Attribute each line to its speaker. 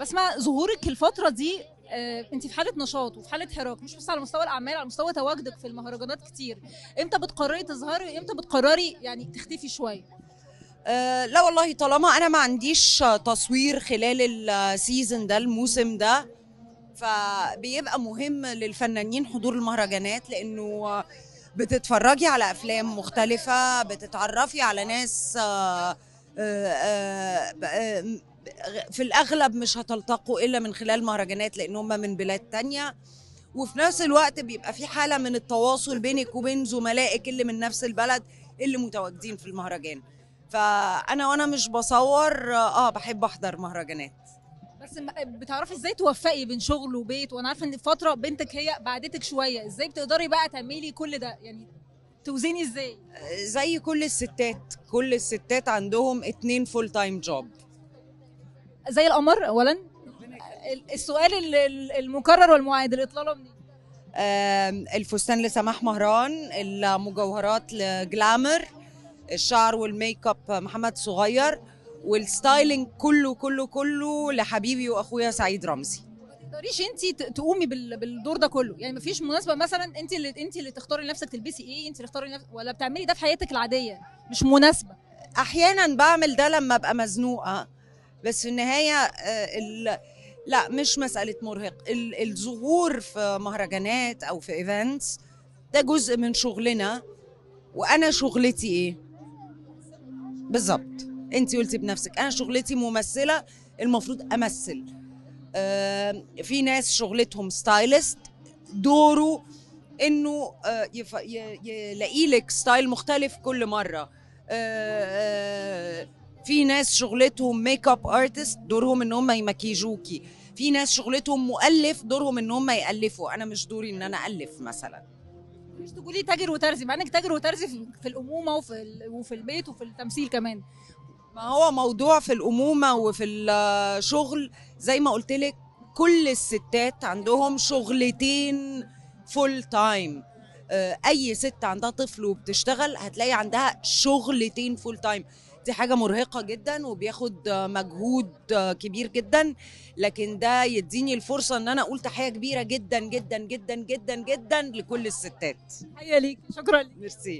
Speaker 1: بسمع ظهورك الفتره دي آه، انت في حاله نشاط وفي حاله حراك مش بس على مستوى الاعمال على مستوى تواجدك في المهرجانات كتير امتى بتقرري تظهري امتى بتقرري يعني تختفي شويه
Speaker 2: أه لا والله طالما انا ما عنديش تصوير خلال السيزون ده الموسم ده فبيبقى مهم للفنانين حضور المهرجانات لانه بتتفرجي على افلام مختلفه بتتعرفي على ناس أه أه, آه، في الأغلب مش هتلتقوا إلا من خلال مهرجانات لأن هم من بلاد تانية وفي نفس الوقت بيبقى في حالة من التواصل بينك وبين زملائك اللي من نفس البلد اللي متواجدين في المهرجان فأنا وأنا مش بصور آه بحب أحضر مهرجانات
Speaker 1: بس بتعرفي ازاي توفقي بين شغل وبيت وانا عارفه ان فتره بنتك هي بعدتك شويه ازاي بتقدري بقى تعملي كل ده يعني توزيني ازاي آه، زي كل الستات
Speaker 2: كل الستات عندهم اتنين فول تايم جوب
Speaker 1: زي القمر اولا السؤال المكرر والمعاد الاطلاله منين
Speaker 2: الفستان لسماح مهران المجوهرات لجلامر الشعر والميك اب محمد صغير والستايلينج كله كله كله لحبيبي واخويا سعيد رمزي
Speaker 1: ما تقدريش انت تقومي بالدور ده كله يعني مفيش مناسبه مثلا انت اللي انت اللي تختاري لنفسك تلبسي ايه انت اللي تختاري نفسك ولا بتعملي ده في حياتك العاديه
Speaker 2: مش مناسبه احيانا بعمل ده لما ابقى مزنوقه بس في النهايه آه، لا مش مساله مرهق الظهور في مهرجانات او في ايفنتس ده جزء من شغلنا وانا شغلتي ايه بالظبط انت قلتي بنفسك انا شغلتي ممثله المفروض امثل آه، في ناس شغلتهم ستايلست دوره انه آه، يلاقي لك ستايل مختلف كل مره في ناس شغلتهم ميك اب ارتست دورهم ان هم يمكيجوكي في ناس شغلتهم مؤلف دورهم ان هم يالفوا انا مش دوري ان انا الف مثلا
Speaker 1: مش تقولي تاجر وترزي مع انك تاجر وترزي في الامومه وفي وفي البيت وفي التمثيل كمان
Speaker 2: ما هو موضوع في الامومه وفي الشغل زي ما قلت لك كل الستات عندهم شغلتين فول تايم آه، اي ست عندها طفل وبتشتغل هتلاقي عندها شغلتين فول تايم دي حاجه مرهقه جدا وبياخد مجهود كبير جدا لكن ده يديني الفرصه ان انا اقول تحيه كبيره جدا جدا جدا جدا جدا لكل الستات تحيه ليك شكرا ليك ميرسي